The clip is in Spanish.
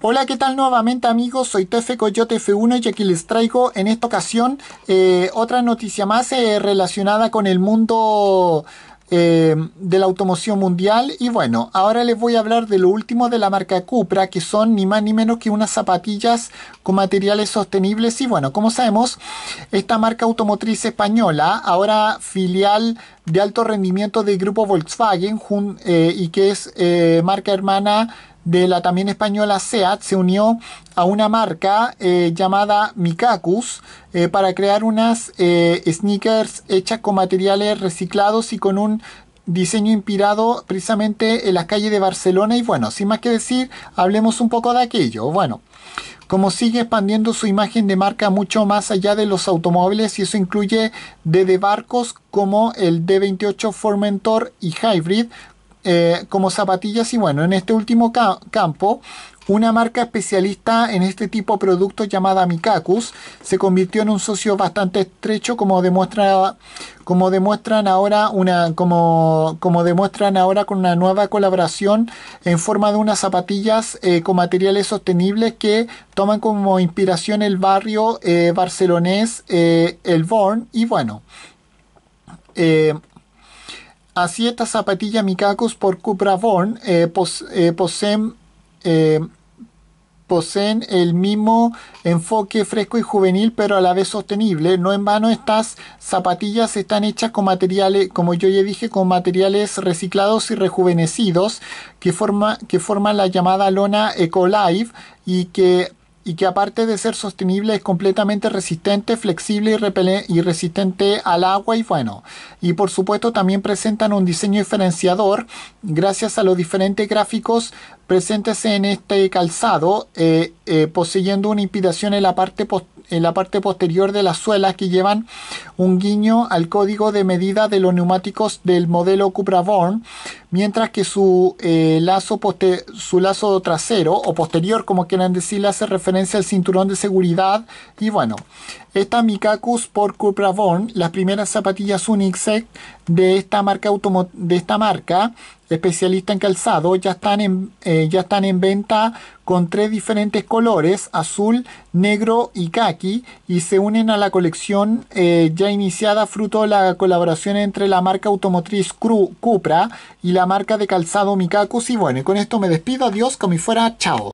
Hola, ¿qué tal nuevamente amigos? Soy Tefe Coyote F1 y aquí les traigo en esta ocasión eh, otra noticia más eh, relacionada con el mundo eh, de la automoción mundial. Y bueno, ahora les voy a hablar de lo último de la marca Cupra, que son ni más ni menos que unas zapatillas con materiales sostenibles. Y bueno, como sabemos, esta marca automotriz española, ahora filial de alto rendimiento del grupo Volkswagen, y que es marca hermana de la también española SEAT se unió a una marca eh, llamada Mikakus eh, para crear unas eh, sneakers hechas con materiales reciclados y con un diseño inspirado precisamente en las calles de Barcelona y bueno, sin más que decir, hablemos un poco de aquello. Bueno, como sigue expandiendo su imagen de marca mucho más allá de los automóviles y eso incluye desde barcos como el D28 Formentor y Hybrid, eh, como zapatillas y bueno, en este último campo una marca especialista en este tipo de productos llamada Mikakus se convirtió en un socio bastante estrecho como demuestra como demuestran ahora una como, como demuestran ahora con una nueva colaboración en forma de unas zapatillas eh, con materiales sostenibles que toman como inspiración el barrio eh, barcelonés El Born y bueno Así estas zapatillas Mikaku's por Cupra Born eh, eh, eh, poseen, el mismo enfoque fresco y juvenil, pero a la vez sostenible. No en vano estas zapatillas están hechas con materiales, como yo ya dije, con materiales reciclados y rejuvenecidos que, que forman la llamada lona Ecolife y que y que aparte de ser sostenible es completamente resistente, flexible y, resistente al agua y bueno, y por supuesto también presentan un diseño diferenciador gracias a los diferentes gráficos presentes en este calzado, eh, eh, poseyendo una inspiración en la parte posterior en la parte posterior de las suelas que llevan un guiño al código de medida de los neumáticos del modelo Cupra Born, mientras que su, eh, lazo su lazo trasero o posterior, como quieran decirle, hace referencia al cinturón de seguridad y bueno, esta Mikakus por Cupra-Born, las primeras zapatillas unisex de esta marca, de esta marca especialista en calzado, ya están en, eh, ya están en venta con tres diferentes colores, azul, negro y kaki, y se unen a la colección eh, ya iniciada fruto de la colaboración entre la marca automotriz Cru Cupra y la marca de calzado Mikakus. Y bueno, con esto me despido, adiós, como fuera, chao.